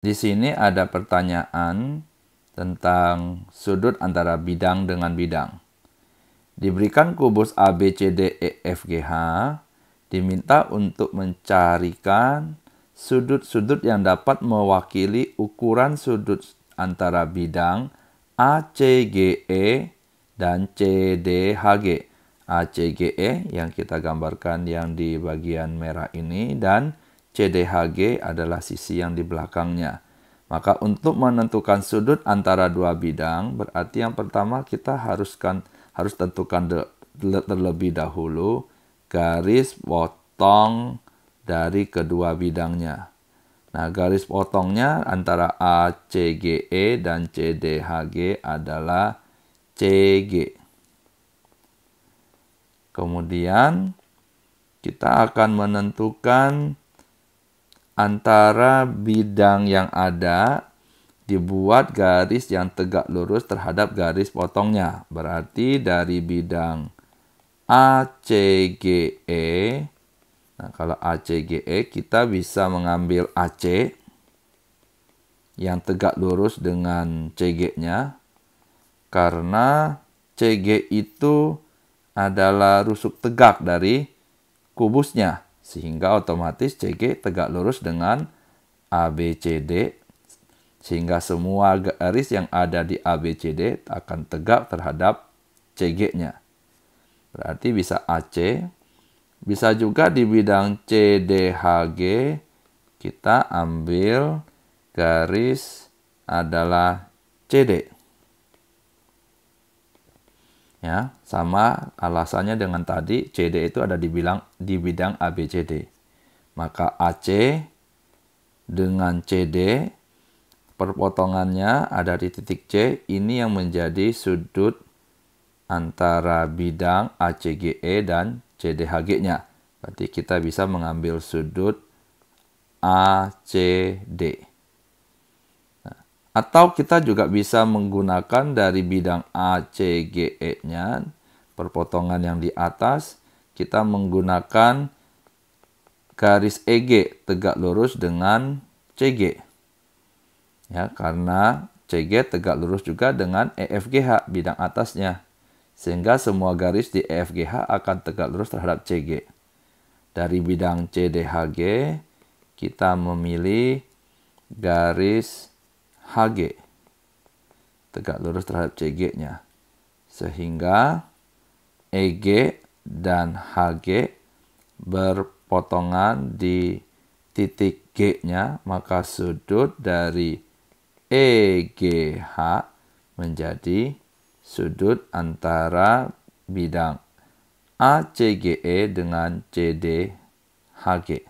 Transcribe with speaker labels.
Speaker 1: Di sini ada pertanyaan tentang sudut antara bidang dengan bidang. Diberikan kubus ABCDEFGH, diminta untuk mencarikan sudut-sudut yang dapat mewakili ukuran sudut antara bidang A, e, dan CDHG. D, e yang kita gambarkan yang di bagian merah ini dan CDHG adalah sisi yang di belakangnya. Maka untuk menentukan sudut antara dua bidang, berarti yang pertama kita haruskan harus tentukan terlebih dahulu garis potong dari kedua bidangnya. Nah, garis potongnya antara ACGE dan CDHG adalah CG. Kemudian kita akan menentukan antara bidang yang ada dibuat garis yang tegak lurus terhadap garis potongnya. Berarti dari bidang ACGE, nah kalau ACGE kita bisa mengambil AC yang tegak lurus dengan CG-nya karena CG itu adalah rusuk tegak dari kubusnya. Sehingga otomatis CG tegak lurus dengan ABCD sehingga semua garis yang ada di ABCD akan tegak terhadap CG-nya. Berarti bisa AC, bisa juga di bidang CDHG kita ambil garis adalah CD ya sama alasannya dengan tadi CD itu ada dibilang di bidang ABCD maka AC dengan CD perpotongannya ada di titik C ini yang menjadi sudut antara bidang ACGE dan CDHG-nya berarti kita bisa mengambil sudut ACD atau kita juga bisa menggunakan dari bidang A, C, nya perpotongan yang di atas, kita menggunakan garis EG tegak lurus dengan CG. Ya, karena CG tegak lurus juga dengan EFGH bidang atasnya. Sehingga semua garis di EFGH akan tegak lurus terhadap CG. Dari bidang CDHG kita memilih garis HG tegak lurus terhadap CG-nya. Sehingga EG dan HG berpotongan di titik G-nya, maka sudut dari EGH menjadi sudut antara bidang ACGE dengan CDHG.